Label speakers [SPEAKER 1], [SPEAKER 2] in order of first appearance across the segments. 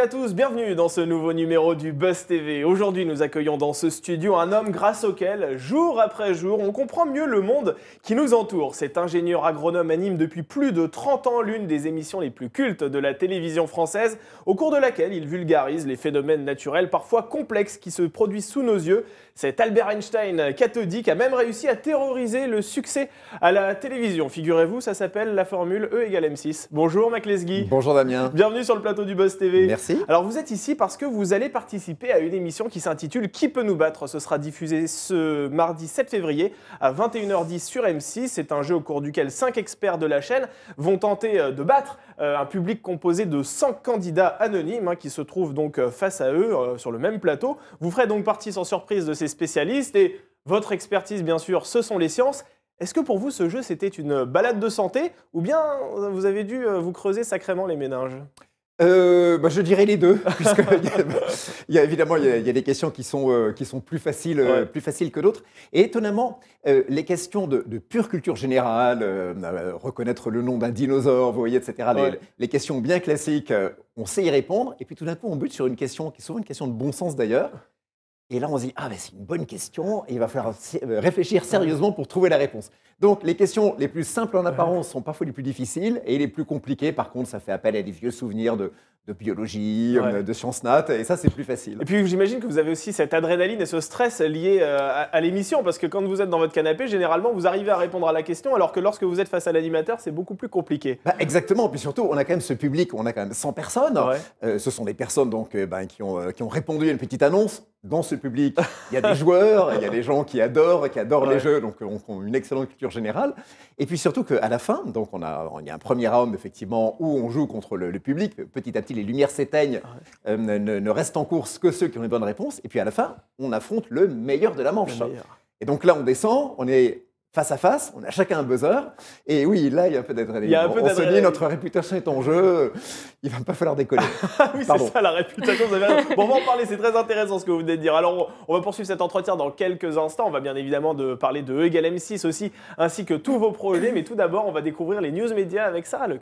[SPEAKER 1] à tous, bienvenue dans ce nouveau numéro du Buzz TV. Aujourd'hui, nous accueillons dans ce studio un homme grâce auquel, jour après jour, on comprend mieux le monde qui nous entoure. Cet ingénieur agronome anime depuis plus de 30 ans l'une des émissions les plus cultes de la télévision française, au cours de laquelle il vulgarise les phénomènes naturels parfois complexes qui se produisent sous nos yeux. Cet Albert Einstein cathodique a même réussi à terroriser le succès à la télévision. Figurez-vous, ça s'appelle la formule E égale M6. Bonjour Mac Bonjour Damien. Bienvenue sur le plateau du Buzz TV. Merci. Alors vous êtes ici parce que vous allez participer à une émission qui s'intitule Qui peut nous battre Ce sera diffusé ce mardi 7 février à 21h10 sur M6. C'est un jeu au cours duquel 5 experts de la chaîne vont tenter euh, de battre euh, un public composé de 100 candidats anonymes hein, qui se trouvent donc euh, face à eux sur le même plateau. Vous ferez donc partie sans surprise de ces spécialistes et votre expertise bien sûr, ce sont les sciences. Est-ce que pour vous, ce jeu, c'était une balade de santé ou bien vous avez dû vous creuser sacrément les méninges euh, bah, je dirais
[SPEAKER 2] les deux, puisque il y a, évidemment il y a, des questions qui sont euh, qui sont plus faciles euh, plus faciles que d'autres. Et étonnamment, les questions de, pure culture générale, reconnaître le nom d'un dinosaure, vous voyez, etc. Les, les, questions bien classiques, on sait y répondre. Et puis tout d'un coup, on bute sur une question qui est souvent une question de bon sens d'ailleurs, et là, on se dit, ah, ben, c'est une bonne question, et il va falloir euh, réfléchir sérieusement pour trouver la réponse. Donc, les questions les plus simples en apparence sont parfois les plus difficiles, et les plus compliquées, par contre, ça fait appel à des vieux souvenirs de, biologie, euh, de sciences nat, et ça, c'est plus facile. Et puis,
[SPEAKER 1] j'imagine que vous avez aussi cette adrénaline et ce stress lié euh, à, l'émission, parce que quand vous êtes dans votre canapé, généralement, vous arrivez à répondre à la question, alors que lorsque vous êtes face à l'animateur,
[SPEAKER 2] c'est beaucoup plus compliqué. Bah, exactement. Et puis surtout, on a quand même ce public, on a quand même 100 personnes. ce sont des personnes donc, ben, qui, ont, qui ont répondu à une petite annonce dans ce public, il y a des joueurs, il y a des gens qui adorent, qui adorent les jeux, donc on, a une excellente culture générale. Et puis surtout qu'à la fin, donc on a, il y a un premier round effectivement où on joue contre le, public. Petit à petit, les lumières s'éteignent, ah euh, ne, ne, restent en course que ceux qui ont les bonnes réponses. Et puis à la fin, on affronte le meilleur de la manche. Et donc là, on descend, on est face à face, on a chacun un buzzer. Et oui, là, il y a un peu d'adrénaline. On se dit, notre réputation est en jeu, il va pas falloir décoller. Ah oui, c'est ça,
[SPEAKER 1] la réputation. bon, on va en parler, c'est très intéressant ce que vous venez de dire. Alors, on, va poursuivre cet entretien dans quelques instants. On va bien évidemment parler de E M6 aussi, ainsi que tous vos projets. Mais tout d'abord, on va découvrir les news médias avec Sarah le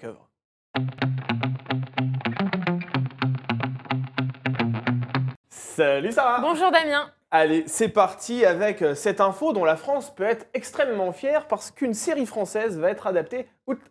[SPEAKER 1] Salut Sarah Bonjour Damien Allez, c'est parti avec euh, cette info dont la France peut être extrêmement fière parce qu'une série française va être adaptée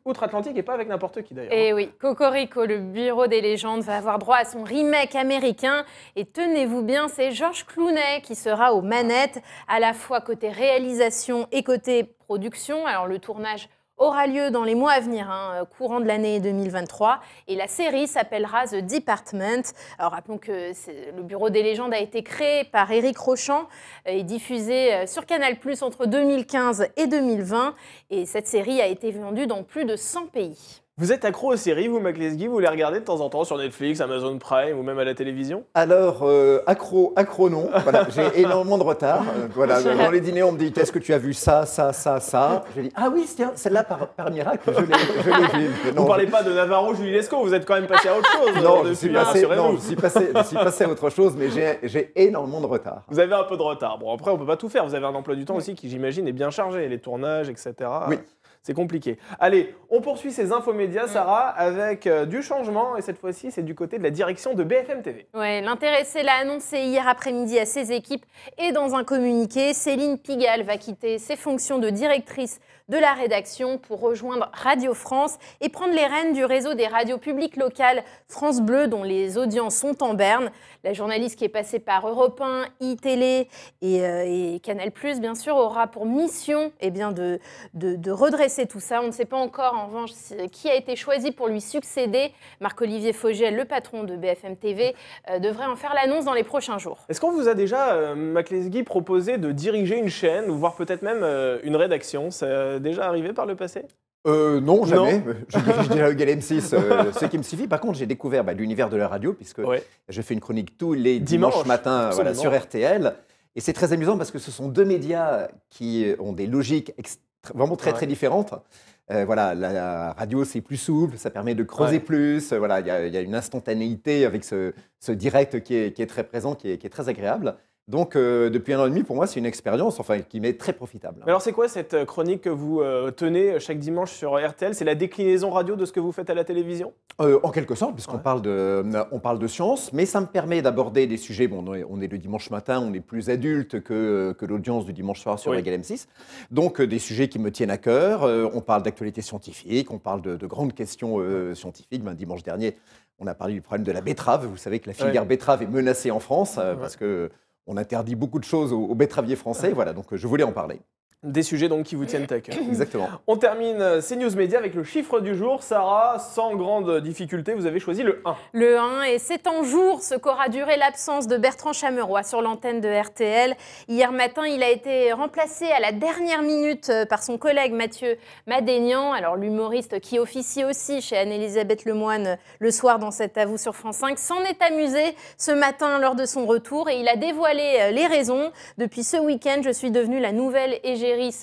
[SPEAKER 1] outre-Atlantique et pas avec n'importe qui d'ailleurs. Et eh
[SPEAKER 3] hein. oui, Cocorico, le bureau des légendes, va avoir droit à son remake américain. Et tenez-vous bien, c'est Georges Clooney qui sera aux manettes, à la fois côté réalisation et côté production. Alors le tournage aura lieu dans les mois à venir, hein, euh, courant de l'année 2023. Et la série s'appellera The Department. rappelons que le Bureau des légendes a été créé par Éric Rochant euh, et diffusé euh, sur Canal entre 2015 et 2020. Et cette série a été vendue dans plus de 100 pays.
[SPEAKER 1] Vous êtes accro aux séries, vous, McLesguy, vous les regardez de temps en temps sur Netflix, Amazon Prime ou même à la télévision
[SPEAKER 2] Alors, euh, accro, accro non. j'ai énormément de retard. Euh, voilà, dans les dîners, on me dit Est-ce que tu as vu ça, ça, ça, ça Je dis Ah oui, celle-là par, miracle, je l'ai vue. Vous ne parlez
[SPEAKER 1] pas de Navarro, Julie Lescaut, vous êtes quand même passé à autre chose. Non, euh, je suis, passé, suis passé,
[SPEAKER 2] passé à autre chose, mais j'ai énormément de retard.
[SPEAKER 1] Vous avez un peu de retard. Bon, après, on ne peut pas tout faire. Vous avez un emploi du temps aussi qui, j'imagine, est bien chargé les tournages, etc. Oui, c'est compliqué. Allez, on poursuit ces infomédias, Sarah, avec euh, du changement. Et cette fois-ci, c'est du côté de la direction de BFM TV.
[SPEAKER 3] Ouais, l'intéressé l'a annoncé hier après-midi à ses équipes. Et dans un communiqué, Céline Pigalle va quitter ses fonctions de directrice de la rédaction pour rejoindre Radio France et prendre les rênes du réseau des radios publiques locales France Bleu, dont les audiences sont en berne. La journaliste qui est passée par Europe 1, iTélé et, euh, et Canal, bien sûr, aura pour mission eh bien, de redresser tout ça. On ne sait pas encore, en revanche, qui a été choisi pour lui succéder. Marc-Olivier Fogel, le patron de BFM TV, euh, devrait en faire l'annonce dans les prochains jours.
[SPEAKER 1] Est-ce qu'on vous a déjà, euh, proposé de diriger une chaîne, ou voire peut-être même euh, une rédaction C'est déjà arrivé par le passé
[SPEAKER 2] euh, non, jamais. Je, je, déjà le 6 ce qui me suffit. Par contre, j'ai découvert bah, l'univers de la radio, puisque je fais une chronique tous les dimanches, matins matin sur RTL. Et c'est très amusant parce que ce sont deux médias qui ont des logiques vraiment très, très différentes. Euh, voilà, la radio, c'est plus souple, ça permet de creuser plus. Euh, voilà, il y, a une instantanéité avec ce, direct qui est, très présent, qui est très agréable. Donc, euh, depuis un an et demi, pour moi, c'est une expérience enfin, qui m'est très profitable.
[SPEAKER 1] alors, c'est quoi cette euh, chronique que vous euh, tenez chaque dimanche sur RTL C'est la déclinaison radio de ce que vous faites à la télévision
[SPEAKER 2] En quelque sorte, puisqu'on parle, de, on parle de science, mais ça me permet d'aborder des sujets. Bon, on est, le dimanche matin, on est plus adulte que, que l'audience du dimanche soir sur la M6. Donc, des sujets qui me tiennent à cœur. on parle d'actualité scientifique, on parle de, grandes questions scientifiques. Ben, dimanche dernier, on a parlé du problème de la betterave. Vous savez que la filière betterave est menacée en France parce que on interdit beaucoup de choses aux, betteraviers français. Voilà, donc euh, je voulais en parler. Des sujets donc qui vous tiennent à cœur. Exactement.
[SPEAKER 1] On termine euh, ces news médias avec le chiffre du jour. Sarah, sans grande difficulté, vous avez choisi le 1.
[SPEAKER 3] Le 1, et c'est en jour ce qu'aura duré l'absence de Bertrand Chameroy sur l'antenne de RTL. Hier matin, il a été remplacé à la dernière minute euh, par son collègue Mathieu Madénian, alors l'humoriste qui officie aussi chez Anne-Elisabeth Lemoine euh, le soir dans cet avoue sur France 5, s'en est amusé ce matin lors de son retour et il a dévoilé les raisons. Depuis ce week-end, je suis devenue la nouvelle égée Égérie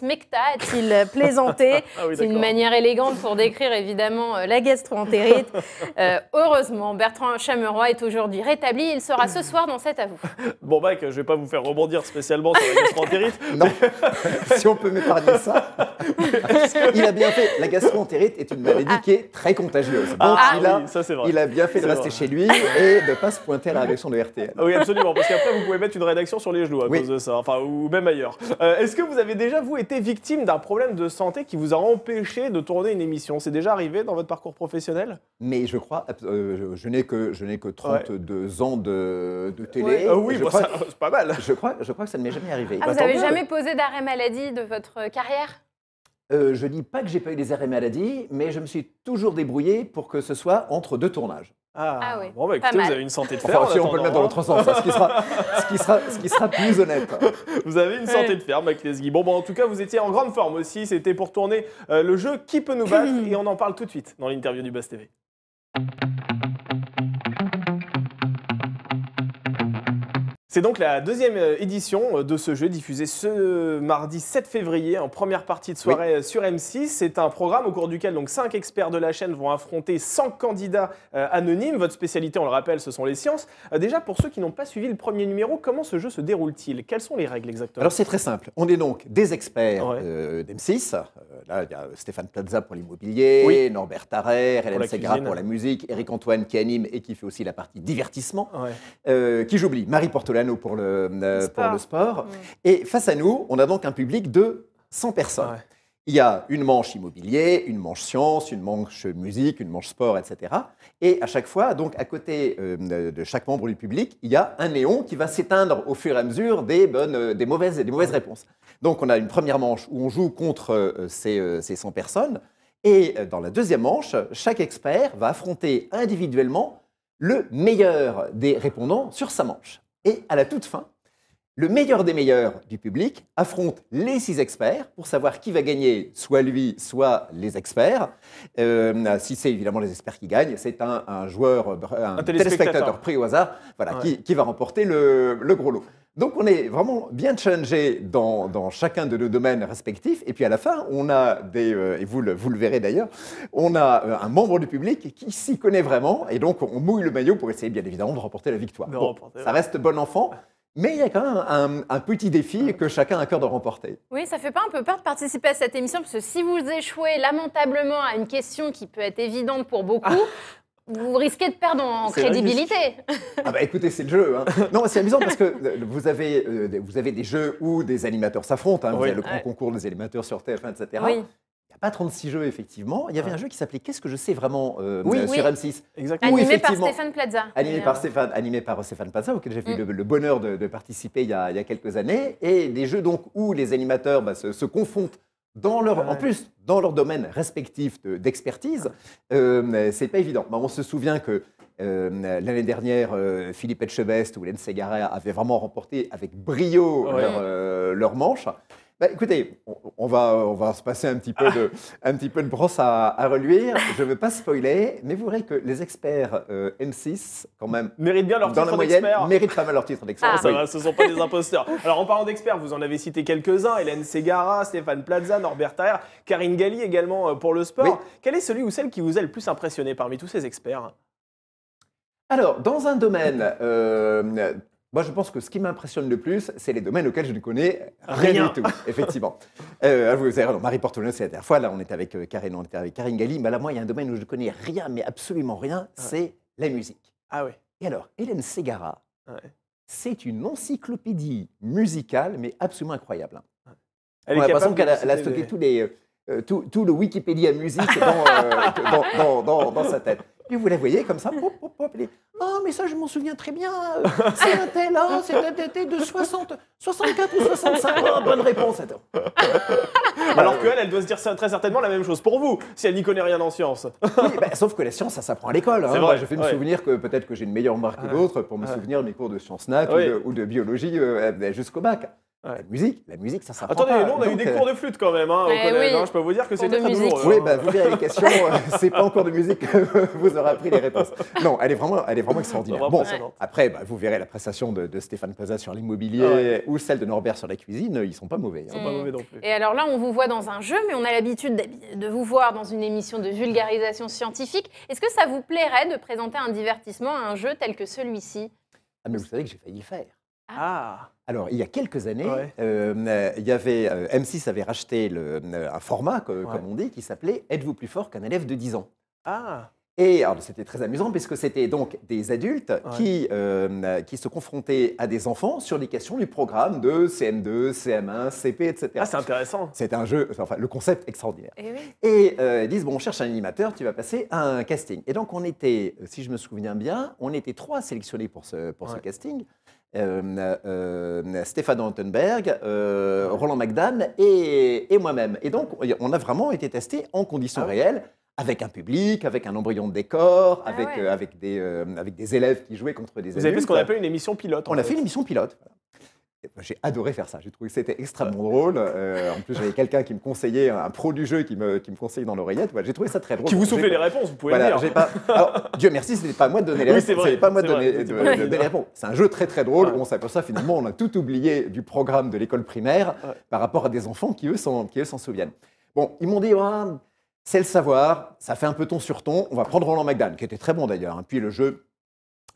[SPEAKER 3] a-t-il plaisanté ah C'est une manière élégante pour décrire évidemment euh, la gastroentérite. Euh, heureusement, Bertrand Chameroy est aujourd'hui rétabli. Il sera ce soir dans cet vous.
[SPEAKER 1] Bon, mec, je ne vais pas vous faire rebondir spécialement sur la gastroentérite.
[SPEAKER 2] non, si on peut m'épargner ça. Il a bien fait. La gastroentérite est une maladie ah. qui est très contagieuse. Ah, il, a, bien fait de rester chez lui et de ne pas se pointer à la rédaction de RTL. Oui,
[SPEAKER 1] absolument, parce qu'après, vous pouvez mettre une rédaction sur les genoux à cause de ça, enfin, ou même ailleurs. Euh, est-ce que vous avez déjà déjà, vous, été victime d'un problème de santé qui vous a empêché de tourner une émission
[SPEAKER 2] C'est déjà arrivé dans votre parcours professionnel Mais je crois, euh, je, n'ai que, je n'ai que 32 ans de, télé. Ah oui, bah, c'est pas mal. Je crois, je crois que ça ne m'est jamais arrivé. Ah, vous bah, n'avez jamais
[SPEAKER 3] posé d'arrêt maladie de votre carrière
[SPEAKER 2] euh, je dis pas que j'ai pas eu des arrêts maladie, mais je me suis toujours débrouillé pour que ce soit entre deux tournages. Ah,
[SPEAKER 1] ah oui. Bon, bah, écoutez, vous avez une santé de fer. on peut le mettre dans hein. l'autre sens, hein, ce, qui
[SPEAKER 2] sera, ce, qui sera, ce, qui sera, plus honnête. Vous avez une
[SPEAKER 1] santé de fer, Mac Bon, bon, en tout cas, vous étiez en grande forme aussi. C'était pour tourner euh, le jeu Qui peut nous battre Et on en parle tout de suite dans l'interview du Bass TV. C'est donc la deuxième euh, édition euh, de ce jeu diffusé ce mardi 7 février en première partie de soirée euh, sur M6. C'est un programme au cours duquel donc 5 experts de la chaîne vont affronter 100 candidats anonymes. Votre spécialité, on le rappelle, ce sont les sciences. déjà, pour ceux qui n'ont pas suivi le premier numéro, comment ce jeu se déroule-t-il Quelles sont les règles exactement Alors c'est très
[SPEAKER 2] simple. On est donc des experts d'M6. là, il y a Stéphane Plaza pour l'immobilier, Norbert Tarrer, Hélène Segra pour la musique, Eric Antoine qui anime et qui fait aussi la partie divertissement, qui j'oublie, Marie Portolan piano pour euh, le, pour le sport. Et face à nous, on a donc un public de 100 personnes. Il y a une manche immobilier, une manche science, une manche musique, une manche sport, etc. Et à chaque fois, donc à côté euh, de chaque membre du public, il y a un néon qui va s'éteindre au fur et à mesure des, bonnes, euh, des, mauvaises, des mauvaises réponses. Donc on a une première manche où on joue contre ces, ces 100 personnes. Et dans la deuxième manche, chaque expert va affronter individuellement le meilleur des répondants sur sa manche. Et à la toute fin, le meilleur des meilleurs du public affronte les six experts pour savoir qui va gagner, soit lui, soit les experts. Euh, si c'est évidemment les experts qui gagnent, c'est un, joueur, un, téléspectateur. pris au hasard, voilà, qui, va remporter le gros lot. Donc on est vraiment bien challengé dans, chacun de nos domaines respectifs. Et puis à la fin, on a des, euh, et vous le, vous le verrez d'ailleurs, on a euh, un membre du public qui s'y connaît vraiment. Et donc on mouille le maillot pour essayer bien évidemment de remporter la victoire. ça reste bon enfant. Mais il y a quand même un, petit défi que chacun a cœur de remporter.
[SPEAKER 3] Oui, ça fait pas un peu peur de participer à cette émission, parce que si vous échouez lamentablement à une question qui peut être évidente pour beaucoup, vous risquez de perdre en crédibilité.
[SPEAKER 2] ah bah, écoutez, c'est le jeu. Hein. Non, c'est amusant parce que euh, vous avez, euh, vous avez des jeux où des animateurs s'affrontent. Hein. Vous le grand concours des animateurs sur TF1, etc. Il n'y a pas 36 jeux, effectivement. Il y avait un jeu qui s'appelait Qu'est-ce que je sais vraiment euh, oui, sur M6 Exactement. Animé par Stéphane
[SPEAKER 3] Plaza. Animé par Stéphane,
[SPEAKER 2] animé par Stéphane Plaza, auquel j'ai mm. eu le, bonheur de, participer il y, a, quelques années. Et des jeux donc où les animateurs bah, se confrontent leur, en plus, dans leur domaine respectif d'expertise, euh, c'est pas évident. on se souvient que euh, l'année dernière, euh, Philippe Etchebest ou Len Segarra avaient vraiment remporté avec brio euh, leur, manche. Bah, écoutez, on, va, se passer un petit peu de, ah. un petit peu de brosse à, reluire. Je ne veux pas spoiler, mais vous verrez que les experts euh, M6, quand même, méritent bien leur titre d'expert. Méritent pas mal leur titre d'expert. Ah,
[SPEAKER 1] ce ne sont pas des imposteurs. Alors, en parlant d'experts, vous en avez cité quelques-uns Hélène Segara, Stéphane Plaza, Norbert Taher, Karine Galli également euh, pour le sport. Quel est celui ou celle qui vous a le plus impressionné parmi tous ces experts
[SPEAKER 2] alors, dans un domaine euh, moi, je pense que ce qui m'impressionne le plus, c'est les domaines auxquels je ne connais rien, du tout, effectivement. Euh, vous avez, Marie Portolano, c'est la dernière fois, là, on était avec euh, Karine, on était avec Karine Galli, mais là, moi, il y a un domaine où je ne connais rien, mais absolument rien, c'est la musique. Ah oui. Et alors, Hélène Segara, c'est une encyclopédie musicale, mais absolument incroyable. Hein. Elle on a l'impression qu'elle a, stocké euh, tout, le Wikipédia musique dans, dans, dans, dans sa tête. Et vous la voyez comme ça, pop, pop, pop. Et, ah, mais ça, je m'en souviens très bien. C'est un tel, hein, un daté de 60, 64 ou 65. Oh, bonne réponse, attends.
[SPEAKER 1] Alors qu'elle, elle doit se dire très certainement la même chose pour vous, si elle n'y connaît rien en sciences. Oui,
[SPEAKER 2] bah, sauf que la science, ça s'apprend à l'école. Hein. Moi, bah, je fais me souvenir que peut-être que j'ai une meilleure marque que d'autres pour me souvenir de mes cours de sciences nat ou, de, biologie euh, euh, bah, jusqu'au bac. La musique, la musique, ça s'apprend. Attendez, nous on a eu des cours de
[SPEAKER 1] flûte quand même, hein, hein, je peux vous dire que c'était très Oui, hein. bah, vous verrez les questions, euh, c'est pas en cours
[SPEAKER 2] de musique que vous aurez appris les réponses. Non, elle est vraiment, elle est vraiment extraordinaire. Bon, après, bah, vous verrez la prestation de, Stéphane Plaza sur l'immobilier ah ou celle de Norbert sur la cuisine, ils sont pas mauvais. Ils sont pas mm. mauvais non plus. Et
[SPEAKER 3] alors là, on vous voit dans un jeu, mais on a l'habitude de vous voir dans une émission de vulgarisation scientifique. Est-ce que ça vous plairait de présenter un divertissement à un jeu tel que celui-ci
[SPEAKER 2] ah, mais vous savez que j'ai failli le faire. Ah. ah alors, il y a quelques années, euh, euh, euh, M6 avait racheté un format, comme on dit, qui s'appelait Êtes-vous plus fort qu'un élève de 10 ans Ah et c'était très amusant puisque c'était donc des adultes qui, se confrontaient à des enfants sur les questions du programme de CM2, CM1, CP, etc. Ah c'est intéressant. C'est un jeu, enfin le concept extraordinaire. Eh et, ils disent bon on cherche un animateur, tu vas passer à un casting. Et donc on était, si je me souviens bien, on était trois sélectionnés pour ce casting. Euh, euh, Stéphane Rottenberg, euh, Roland McDan et, moi-même. Et donc, on a vraiment été testé en conditions ah réelles avec un public, avec un embryon de décor, ah avec, des, élèves qui jouaient contre des élèves. Vous avez fait ce qu'on appelle
[SPEAKER 1] une émission pilote. On a fait une
[SPEAKER 2] émission pilote. J'ai adoré faire ça. J'ai trouvé que c'était extrêmement ah. drôle. Euh, en plus, j'avais quelqu'un qui me conseillait un pro du jeu qui me, qui me conseillait dans l'oreillette. j'ai trouvé ça très drôle. Qui vous soufflait les réponses, vous pouvez Alors, Dieu merci, ce n'est pas moi de donner les C'est pas moi de donner, les réponses. C'est un jeu très très drôle. Ouais. Où ça finalement, on a tout oublié du programme de l'école primaire par rapport à des enfants qui eux s'en, qui eux s'en souviennent. Bon, ils m'ont dit, ah, c'est le savoir, ça fait un peu ton sur ton. On va prendre Roland McDan, qui était très bon d'ailleurs. Hein. Puis le jeu,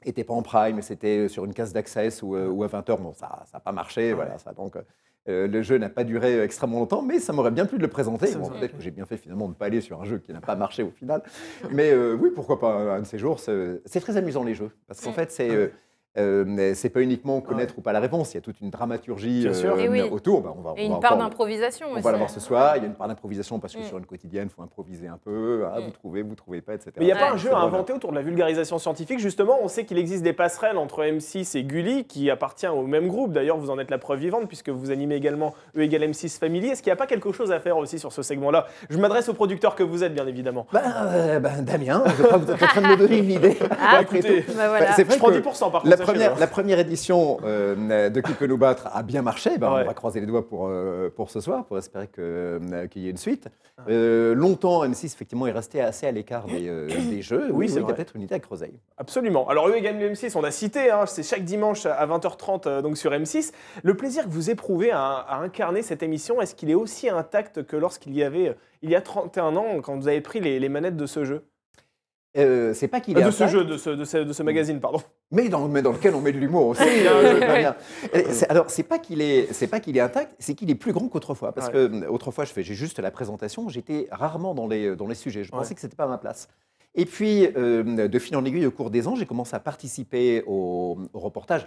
[SPEAKER 2] n'était pas en prime, c'était euh, sur une case d'accès euh, ou, à 20h. Bon, ça n'a pas marché, voilà, Donc, euh, le jeu n'a pas duré extrêmement longtemps, mais ça m'aurait bien plu de le présenter. Bon, Peut-être que j'ai bien fait finalement de ne pas aller sur un jeu qui n'a pas marché au final. Mais oui, pourquoi pas un de ces jours. C'est très amusant les jeux, parce qu'en mm. fait, c'est... Ah euh, c'est pas uniquement connaître ou pas la réponse, il y a toute une dramaturgie euh, autour. Bah, on va, et une part d'improvisation aussi. On va l'avoir ce soir, il y a une part d'improvisation parce que mm. sur une quotidienne, il faut improviser un peu, ah, mm. vous trouvez, vous trouvez pas, etc. Mais il n'y a pas un jeu à inventer
[SPEAKER 1] autour de la vulgarisation scientifique, justement, on sait qu'il existe des passerelles entre M6 et Gulli qui appartient au même groupe, d'ailleurs vous en êtes la preuve vivante puisque vous animez également E égale M6 Family, est-ce qu'il n'y a pas quelque chose à faire aussi sur ce segment-là Je m'adresse au producteur que vous êtes, bien évidemment.
[SPEAKER 2] Bah, euh, bah Damien, vous êtes en train de me donner une idée. Ah, bah, écoutez, voilà. je prends 10% par contre la première édition euh, de Qui peut nous battre a bien marché. Ben, on va croiser les doigts pour, euh, pour ce soir, pour espérer euh, qu'il y ait une suite. longtemps, M6, effectivement, est resté assez à l'écart des, jeux. Oui, c'est peut-être une idée à creuser. Absolument. Alors, eux et M6, on a
[SPEAKER 1] cité, hein, c'est chaque dimanche à 20h30 donc sur M6. Le plaisir que vous éprouvez à, incarner cette émission, est-ce qu'il est aussi intact que lorsqu'il y avait, il y a 31 ans, quand vous avez pris les
[SPEAKER 2] manettes de ce jeu euh, c'est pas qu'il est. Ah, de ce jeu, de ce, magazine, pardon. Mais dans, lequel on met de l'humour aussi. Ah, euh, alors, c'est pas qu'il est, pas qu'il est intact, c'est qu'il est plus grand qu'autrefois. Parce que autrefois, je juste la présentation, j'étais rarement dans les, dans les sujets. Je pensais que c'était pas ma place. Et puis, euh, de fil en aiguille, au cours des ans, j'ai commencé à participer au, reportage.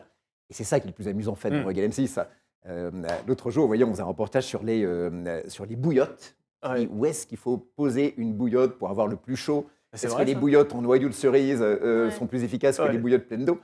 [SPEAKER 2] Et c'est ça qui est le plus amusant, en fait, mmh. dans M6. Hmm. L'autre jour, voyons, on faisait un reportage sur les, sur les bouillottes. Ah où est-ce qu'il faut poser une bouillotte pour avoir le plus chaud est-ce que les bouillottes en noyau de cerise euh, euh, sont plus efficaces que les bouillottes pleines d'eau.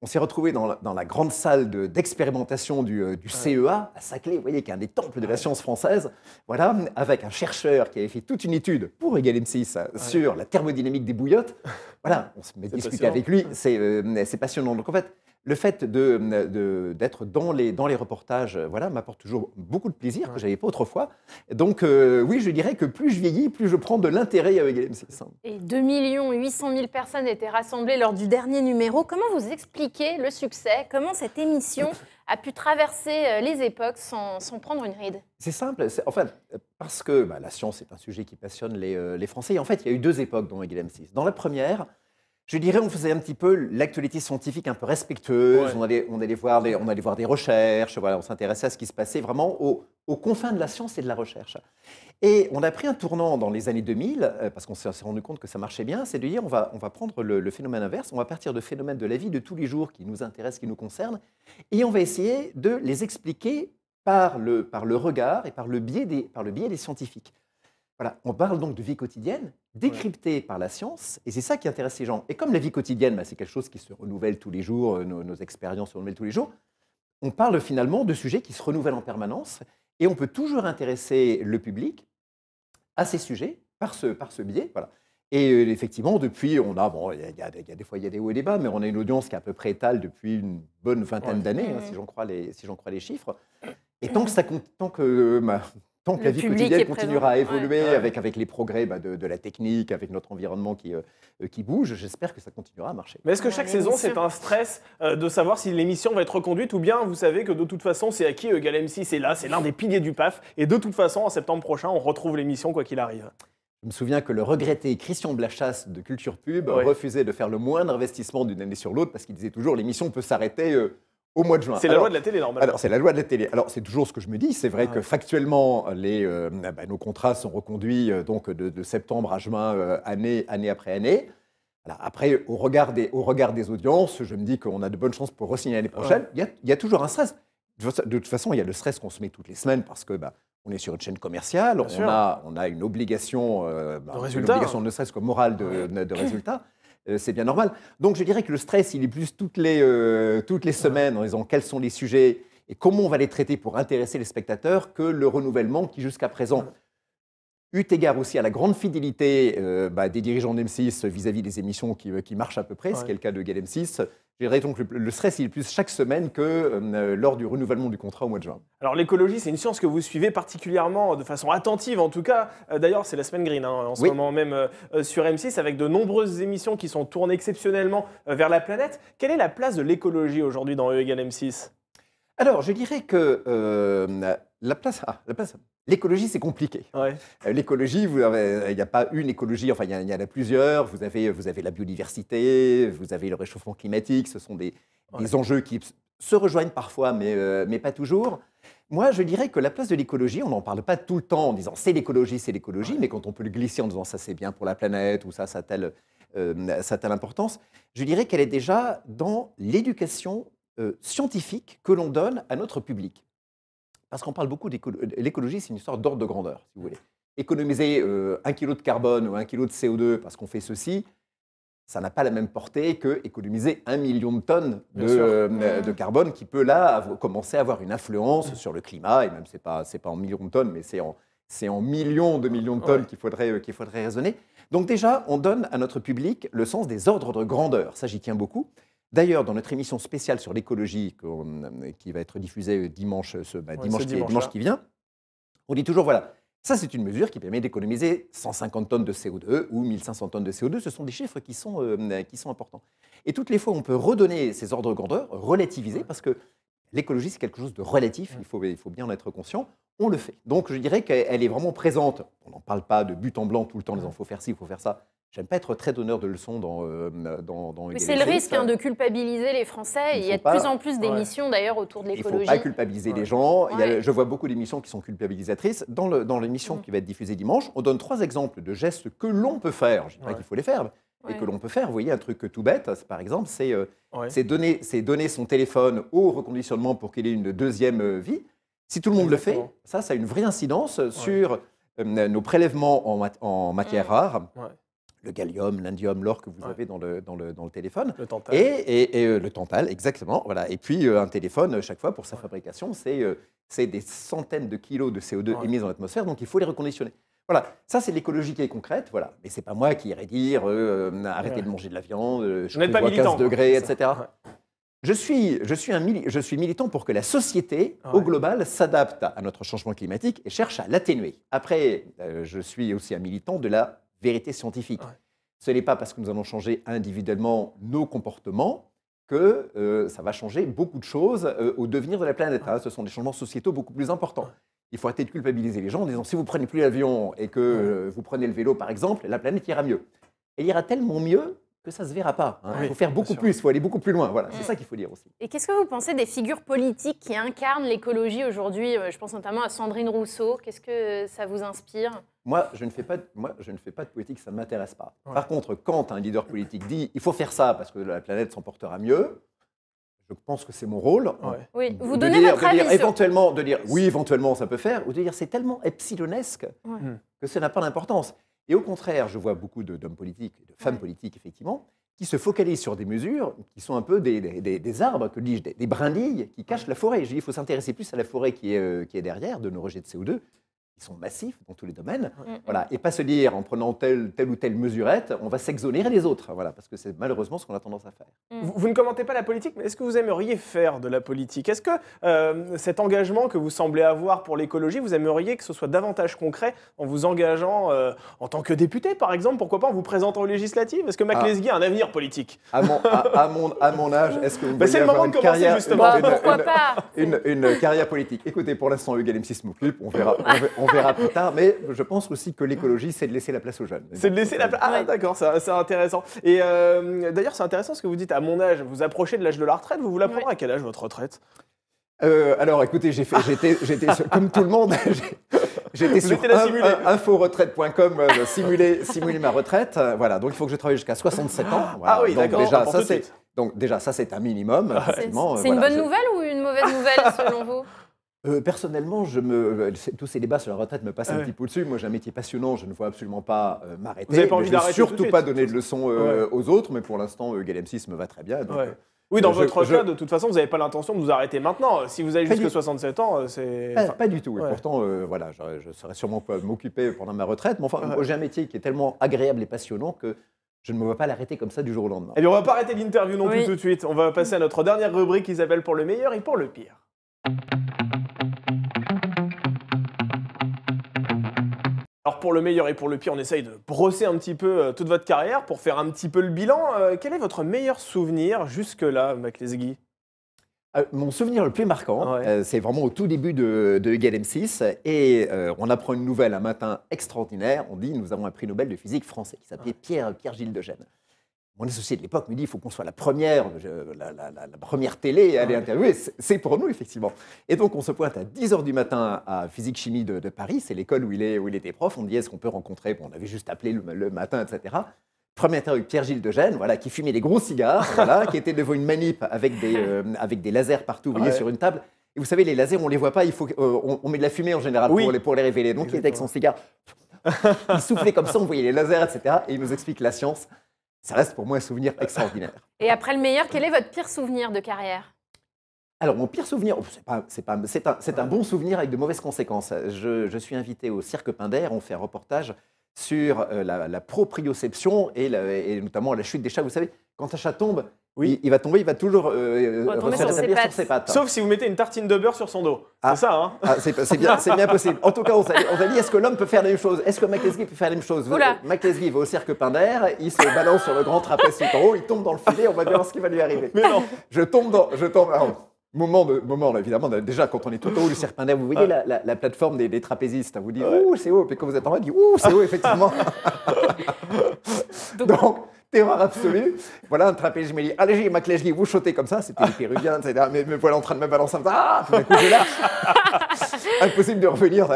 [SPEAKER 2] On s'est retrouvé dans, la, grande salle d'expérimentation du, euh, CEA à Saclay, vous voyez, qui est un des temples de la science française, voilà, avec un chercheur qui avait fait toute une étude pour Egal M6 sur la thermodynamique des bouillottes. Voilà, on se met discuter avec lui, c'est passionnant. Donc en fait, le fait mm, d'être dans les, reportages euh, voilà, m'apporte toujours beaucoup de plaisir que je n'avais pas autrefois. Donc euh, oui, je dirais que plus je vieillis, plus je prends de l'intérêt à m 6
[SPEAKER 3] Et 2 800 000 personnes étaient rassemblées lors du dernier numéro. Comment vous expliquez le succès Comment cette émission a pu traverser euh, les époques sans, prendre une ride
[SPEAKER 2] C'est simple. fait parce que bah, la science est un sujet qui passionne les, Français. en fait, il y a eu deux époques dans m 6. Dans la première, je dirais, on faisait un petit peu l'actualité scientifique un peu respectueuse. On, allait, voir des, recherches, on s'intéressait à ce qui se passait vraiment aux, confins de la science et de la recherche. Et on a pris un tournant dans les années 2000, euh, parce qu'on s'est rendu compte que ça marchait bien, c'est de dire on va, prendre le, phénomène inverse, on va partir de phénomènes de la vie de tous les jours qui nous intéressent, qui nous concernent, et on va essayer de les expliquer par le, regard et par le biais des, par le biais des scientifiques. Voilà, on parle donc de vie quotidienne, décrypté par la science, et c'est ça qui intéresse les gens. Et comme la vie quotidienne, bah, c'est quelque chose qui se renouvelle tous les jours, euh, nos, expériences se renouvellent tous les jours, on parle finalement de sujets qui se renouvellent en permanence, et on peut toujours intéresser le public à ces sujets par ce, par ce biais. Voilà. Et euh, effectivement, depuis, on a, bon, il y, a des fois, il y a des hauts et des bas, mais on a une audience qui est à peu près étale depuis une bonne vingtaine d'années, hein, si j'en crois, les, si crois les chiffres. Et tant que ça, tant que, euh, donc la vie quotidienne continuera à évoluer avec, avec les progrès bah, de, la technique, avec notre environnement qui, euh, qui bouge, j'espère que ça continuera à marcher. Mais est-ce que chaque saison, c'est un
[SPEAKER 1] stress euh, de savoir si l'émission va être reconduite ou bien vous savez que de toute façon, c'est acquis, Gal euh, Galem 6 est là, c'est l'un des piliers du PAF, et de toute façon, en septembre prochain, on retrouve l'émission quoi qu'il arrive
[SPEAKER 2] je me souviens que le regretté Christian Blachas de Culture Pub refusait de faire le moindre investissement d'une année sur l'autre parce qu'il disait toujours l'émission peut s'arrêter c'est la loi de la télé, normalement. Alors, c'est la loi de la télé. Alors, c'est toujours ce que je me dis. C'est vrai ah que factuellement, euh, bah, nos contrats sont reconduits euh, donc de, septembre à juin, euh, année, année après année. Après, au regard, des, audiences, je me dis qu'on a de bonnes chances pour re-signer l'année prochaine. Il, y a, toujours un stress. De toute façon, il y a le stress qu'on se met toutes les semaines parce que bah, on est sur une chaîne commerciale, on a, une obligation, bah, de une ne hein. serait-ce morale de, résultat. Euh, c'est bien normal. Donc je dirais que le stress, il est plus toutes les, euh, toutes les semaines en disant quels sont les sujets et comment on va les traiter pour intéresser les spectateurs que le renouvellement qui jusqu'à présent eu égard aussi à la grande fidélité euh, bah, des dirigeants de M6 vis-à-vis des émissions qui, euh, qui, marchent à peu près, C'est ce qui est le cas de m 6 je dirais donc le, le stress il est plus chaque semaine que euh, lors du renouvellement du contrat au mois de juin.
[SPEAKER 1] Alors l'écologie, c'est une science que vous suivez particulièrement de façon attentive en tout cas. d'ailleurs, c'est la semaine green hein, en ce moment même sur M6 avec de nombreuses émissions qui sont tournées exceptionnellement vers la planète. Quelle est la place de
[SPEAKER 2] l'écologie aujourd'hui dans E M6 Alors je dirais que la place... Ah, la place L'écologie, c'est compliqué. Euh, l'écologie, euh, il n'y a pas une écologie, enfin, il y, en a plusieurs. Vous avez, la biodiversité, vous avez le réchauffement climatique. Ce sont des, enjeux qui se rejoignent parfois, euh, mais, pas toujours. Moi, je dirais que la place de l'écologie, on n'en parle pas tout le temps en disant c'est l'écologie, c'est l'écologie, mais quand on peut le glisser en disant ça c'est bien pour la planète ou ça, ça a telle, ça telle importance, je dirais qu'elle est déjà dans l'éducation scientifique que l'on donne à notre public. Parce qu'on parle beaucoup d'écologie, euh, l'écologie, c'est une histoire d'ordre de grandeur, si vous voulez. Économiser euh, un kilo de carbone ou un kilo de CO2 parce qu'on fait ceci, ça n'a pas la même portée que économiser un million de tonnes euh, de, carbone qui peut là commencer à avoir une influence mmh. sur le climat, et même c'est pas, c'est pas en millions de tonnes, mais c'est en, millions de millions de tonnes qu'il faudrait, qu'il faudrait raisonner. Donc déjà, on donne à notre public le sens des ordres de grandeur, ça j'y tiens beaucoup. D'ailleurs, dans notre émission spéciale sur l'écologie euh, qui va être diffusée euh, dimanche, ce, bah, dimanche, qui, vient, on dit toujours, voilà, ça, c'est une mesure qui permet d'économiser 150 tonnes de CO2 ou 1500 tonnes de CO2. Ce sont des chiffres euh, qui sont, importants. Et toutes les fois, on peut redonner ces ordres de grandeur, relativiser, parce que l'écologie, c'est quelque chose de relatif. Il faut, il faut bien en être conscient. On le fait. Donc, je dirais qu'elle est vraiment présente. On n'en parle pas de but en blanc tout le temps, il faut faire ci, il faut faire ça. J'aime pas être très donneur de leçons dans. Euh, dans, Mais c'est le risque hein, de
[SPEAKER 3] culpabiliser les Français. Il, y a de plus en plus d'émissions d'ailleurs autour de l'écologie. Il ne faut pas
[SPEAKER 2] culpabiliser les gens. je vois beaucoup d'émissions qui sont culpabilisatrices. Dans, dans l'émission mm. qui va être diffusée dimanche, on donne trois exemples de gestes que l'on peut faire. Je ne dis pas qu'il faut les faire. Et que l'on peut faire. Vous voyez, un truc tout bête, par exemple, euh, c'est, donner, son téléphone au reconditionnement pour qu'il ait une deuxième euh, vie. Si tout le monde le fait, ça, ça a une vraie incidence sur euh, nos prélèvements en, matière en matières mm. rares le gallium, l'indium, l'or que vous avez dans le, dans le, dans, le, téléphone. Le tantal. Et, et, euh, le tantal, exactement. Voilà. Et puis euh, un téléphone, euh, chaque fois, pour sa fabrication, c'est c'est des centaines de kilos de CO2 émis dans l'atmosphère, donc il faut les reconditionner. Voilà, ça c'est l'écologie qui est concrète, voilà. Mais c'est pas moi qui irai dire arrêtez de manger de la viande, je ne pas militant, 15 hein, degrés, etc. Je suis, je, suis un je suis militant pour que la société, ah au global, s'adapte à notre changement climatique et cherche à l'atténuer. Après, je suis aussi un militant de la vérité scientifique. Ce n'est pas parce que nous allons changer individuellement nos comportements que euh, ça va changer beaucoup de choses euh, au devenir de la planète. Hein. Ce sont des changements sociétaux beaucoup plus importants. Il faut arrêter de culpabiliser les gens en disant si vous prenez plus l'avion et que euh, vous prenez le vélo par exemple, la planète ira mieux. Elle ira tellement mieux que ça ne se verra pas. Hein. Il faut faire beaucoup plus, il faut aller beaucoup plus loin. Voilà, c'est mm. ça qu'il faut dire aussi.
[SPEAKER 3] Et qu'est-ce que vous pensez des figures politiques qui incarnent l'écologie aujourd'hui euh, Je pense notamment à Sandrine Rousseau. Qu'est-ce que ça vous inspire
[SPEAKER 2] moi je, ne fais pas de, moi, je ne fais pas de politique, ça ne m'intéresse pas. Par contre, quand un leader politique dit il faut faire ça parce que la planète s'en portera mieux, je pense que c'est mon rôle. Hein,
[SPEAKER 3] oui, vous donnez dire, votre de Dire,
[SPEAKER 2] éventuellement, de dire oui, éventuellement, ça peut faire, ou de dire c'est tellement epsilonesque mm. que ça n'a pas d'importance. Et au contraire, je vois beaucoup d'hommes politiques, de femmes politiques, effectivement, qui se focalisent sur des mesures qui sont un peu des, arbres, que dis-je, des, brindilles qui cachent la forêt. Je dis, il faut s'intéresser plus à la forêt qui est, euh, qui est derrière, de nos rejets de CO2, ils sont massifs dans tous les domaines, voilà, et pas se dire en prenant telle, telle ou telle mesurette, on va s'exonérer les autres, voilà, parce que c'est malheureusement ce qu'on a tendance à faire. Mm. Vous, ne commentez pas la politique,
[SPEAKER 1] mais est-ce que vous aimeriez faire de la politique Est-ce que euh, cet engagement que vous semblez avoir pour l'écologie, vous aimeriez que ce soit davantage concret en vous engageant euh, en tant que député, par exemple, pourquoi pas en vous présentant aux législatives Est-ce que ah. Mac a
[SPEAKER 2] un avenir politique à mon, à, mon, âge, est-ce que vous bah, C'est voulez avoir une carrière, bah, Une, une, carrière politique Écoutez, pour l'instant, Hugues M6 m'occupe, on verra On verra plus tard, mais je pense aussi que l'écologie, c'est de laisser la place aux jeunes. C'est de laisser la place.
[SPEAKER 1] Ah, d'accord, c'est intéressant. Et euh, d'ailleurs, c'est intéressant ce que vous dites. À mon âge, vous approchez de l'âge de la
[SPEAKER 2] retraite, vous vous la à quel âge votre retraite euh, alors, écoutez, j'ai fait, j'étais, comme tout le monde,
[SPEAKER 1] j'étais sur
[SPEAKER 2] inforetraite.com, euh, simuler, simuler ma retraite. voilà, donc il faut que je travaille jusqu'à 67 ans. Ah oui, d'accord. Déjà, ça c'est, donc déjà, ça c'est un minimum. C'est, une bonne nouvelle
[SPEAKER 3] ou une mauvaise nouvelle selon vous
[SPEAKER 2] euh, personnellement, euh, tous ces débats sur la retraite me passent un petit peu au-dessus. Moi, j'ai un métier passionnant, je ne vois absolument pas euh, m'arrêter. Vous n'avez pas envie d'arrêter Surtout pas donner de leçons aux autres, mais pour l'instant, Galem 6 me va très bien. Oui, dans votre cas,
[SPEAKER 1] de toute façon, vous n'avez pas l'intention de vous arrêter maintenant. Si vous avez jusqu'à 67 ans, c'est. Pas, du tout. Et
[SPEAKER 2] pourtant, voilà, je, serais sûrement pas m'occuper pendant ma retraite. Mais enfin, j'ai un métier qui est tellement agréable et passionnant que je ne me vois pas l'arrêter comme ça du jour au lendemain. Eh
[SPEAKER 1] bien, on va pas arrêter l'interview non plus tout de suite. On va passer à notre dernière rubrique Isabelle, Pour le meilleur et pour le pire. Alors pour le meilleur et pour le pire, on essaye de brosser un petit peu euh, toute votre carrière pour faire un petit peu le bilan. Euh, quel est votre meilleur souvenir jusque-là, Mac Lesgui
[SPEAKER 2] euh, mon souvenir le plus marquant, c'est vraiment au tout début de, de 6 Et on apprend une nouvelle un matin extraordinaire. On dit nous avons un prix Nobel de physique français qui s'appelait Pierre, Pierre Gilles de Gênes. Mon associé de l'époque me dit il faut qu'on soit la première, euh, la, première télé à aller interviewer. C'est pour nous, effectivement. Et donc, on se pointe à 10 h du matin à Physique-Chimie de, Paris. C'est l'école où, il où il était prof. On dit est-ce qu'on peut rencontrer On avait juste appelé le, matin, etc. Premier interview Pierre-Gilles de Gênes, voilà, qui fumait des gros cigares, qui était devant une manip avec des, euh, avec des lasers partout, vous voyez, sur une table. Et vous savez, les lasers, on ne les voit pas, il faut, euh, on, met de la fumée en général pour, les, pour révéler. Donc, il était avec son cigare. Il soufflait comme ça, on voyait les lasers, etc. Et il nous explique la science ça reste pour moi un souvenir extraordinaire.
[SPEAKER 3] Et après le meilleur, quel est votre pire souvenir de carrière
[SPEAKER 2] alors, mon pire souvenir, oh, c'est un, bon souvenir avec de mauvaises conséquences. Je, suis invité au Cirque Pinder, on fait un reportage sur euh, la, proprioception et, notamment la chute des chats. Vous savez, quand un chat tombe, oui, il va tomber, il va toujours euh, euh sur, ses pattes. Sauf si vous mettez une tartine de beurre sur son dos. Ah, c'est ça, hein ah, C'est bien, bien, possible. En tout cas, on s'est dit, est-ce que l'homme peut faire la même chose Est-ce que MacGyver peut faire la même chose Voilà. Euh, va au cirque d'air, il se balance sur le grand trapèze tout en haut, il tombe dans le filet, on va voir ce qui va lui arriver. Mais non Je tombe dans... Je tombe, Moment, de, moment là, évidemment, déjà quand on est tout en haut du d'air, vous voyez la, plateforme des, des trapézistes, hein, vous dites ouh c'est haut, Et quand vous êtes en bas, vous dites ouh c'est haut effectivement. Donc terreur absolue. Voilà un trapèze, je me dis, allez, j'ai ma clèche, vous chotez comme ça, c'était les Péruviens, etc. Mais mes voilà en train de me balancer, ah, tout d'un coup,
[SPEAKER 1] lâche.
[SPEAKER 2] Impossible de revenir.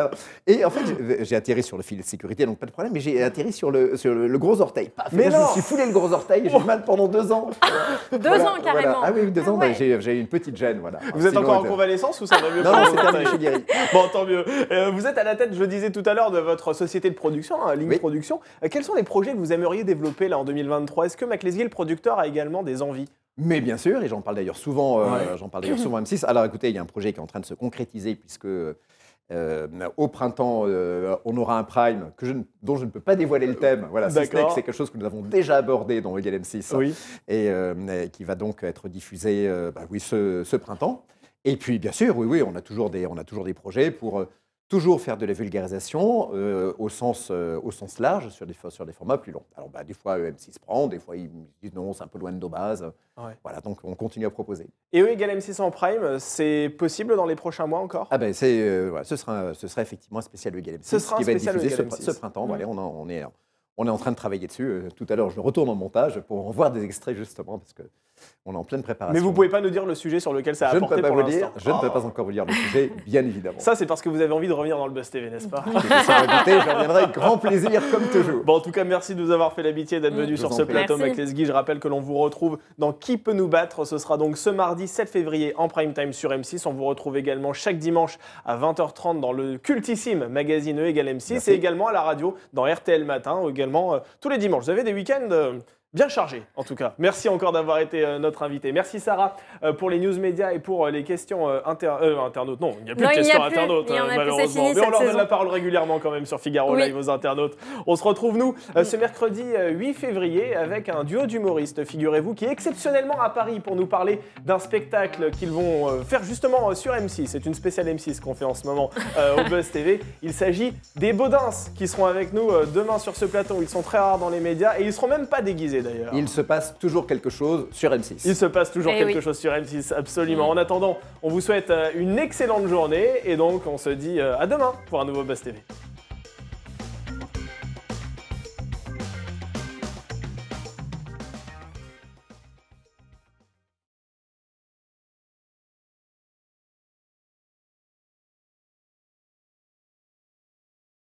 [SPEAKER 2] Et en fait, j'ai atterri sur le fil de sécurité, donc pas de problème, mais j'ai atterri sur le, sur le, gros orteil. mais non. je me suis foulé le gros orteil, j'ai eu mal pendant deux ans.
[SPEAKER 1] deux ans, carrément. Ah
[SPEAKER 2] oui, deux ans, ah bah, J'ai eu une petite gêne, voilà. Vous êtes encore en convalescence ou ça va mieux Non, non, c'est terminé, je guéri. Bon, tant mieux.
[SPEAKER 1] Euh, vous êtes à la tête, je le disais tout à l'heure, de votre société de production, hein, Ligne Production. Euh, quels sont les projets que vous
[SPEAKER 2] aimeriez développer là en 2022 est-ce que McLesguy, le producteur, a également des envies mais bien sûr, et j'en parle d'ailleurs souvent, euh, j'en parle d'ailleurs souvent M6. Alors écoutez, il y a un projet qui est en train de se concrétiser puisque euh, au printemps, euh, on aura un prime que je dont je ne peux pas dévoiler le thème. Voilà, c'est quelque chose que nous avons déjà abordé dans Egal M6 euh, et, qui va donc être diffusé bah oui, ce, ce, printemps. Et puis, bien sûr, oui, oui, on a toujours des, on a toujours des projets pour Toujours faire de la vulgarisation euh, au, sens, euh, au sens large sur des, sur des formats plus longs. Alors, bah, des fois, e M6 prend, des fois, ils disent non, c'est un peu loin de nos bases. Voilà, donc on continue à proposer. Et E M6 en prime, c'est possible dans les prochains mois encore Ah ben, c'est, euh, ce, sera, ce sera effectivement un spécial E M6 ce qui va être e diffusé ce, printemps. Mmh. on, on, est, on est en train de travailler dessus. Tout à l'heure, je retourne en montage pour en voir des extraits justement parce que on est en pleine préparation. Mais vous ne pouvez pas
[SPEAKER 1] nous dire le sujet sur lequel ça a je apporté ne pour Je ne peux pas
[SPEAKER 2] encore vous dire le sujet, bien évidemment.
[SPEAKER 1] Ça, c'est parce que vous avez envie de revenir dans le Buzz TV, n'est-ce pas je reviendrai avec grand plaisir, comme toujours. en tout cas, merci de nous avoir fait l'habitude d'être mm. venu sur ce plateau, Mac Lesgui. Je rappelle que l'on vous retrouve dans Qui peut nous battre Ce sera donc ce mardi 7 février en prime time sur M6. On vous retrouve également chaque dimanche à 20h30 dans le cultissime magazine E égale M6 et également à la radio dans RTL Matin, également euh, tous les dimanches. Vous avez des week-ends euh, bien chargé en tout cas. Merci encore d'avoir été euh, notre invité. Merci Sarah euh, pour les news médias et pour euh, les questions internautes. Non, il n'y a plus de questions internautes hein, malheureusement. Mais on leur donne la parole régulièrement quand même sur Figaro Live aux internautes. On se retrouve nous ce mercredi 8 février avec un duo d'humoristes, figurez-vous, qui est exceptionnellement à Paris pour nous parler d'un spectacle qu'ils vont faire justement sur M6. C'est une spéciale M6 qu'on fait en ce moment au Buzz TV. Il s'agit des Baudins qui seront avec nous demain sur ce plateau. Ils sont très rares dans les médias et ils seront même pas déguisés.
[SPEAKER 2] Il se passe toujours quelque chose sur M6. Il
[SPEAKER 1] se passe toujours eh quelque chose sur M6, absolument. En attendant, on vous souhaite euh, une excellente journée et donc on se dit euh, à demain pour un nouveau Buzz TV.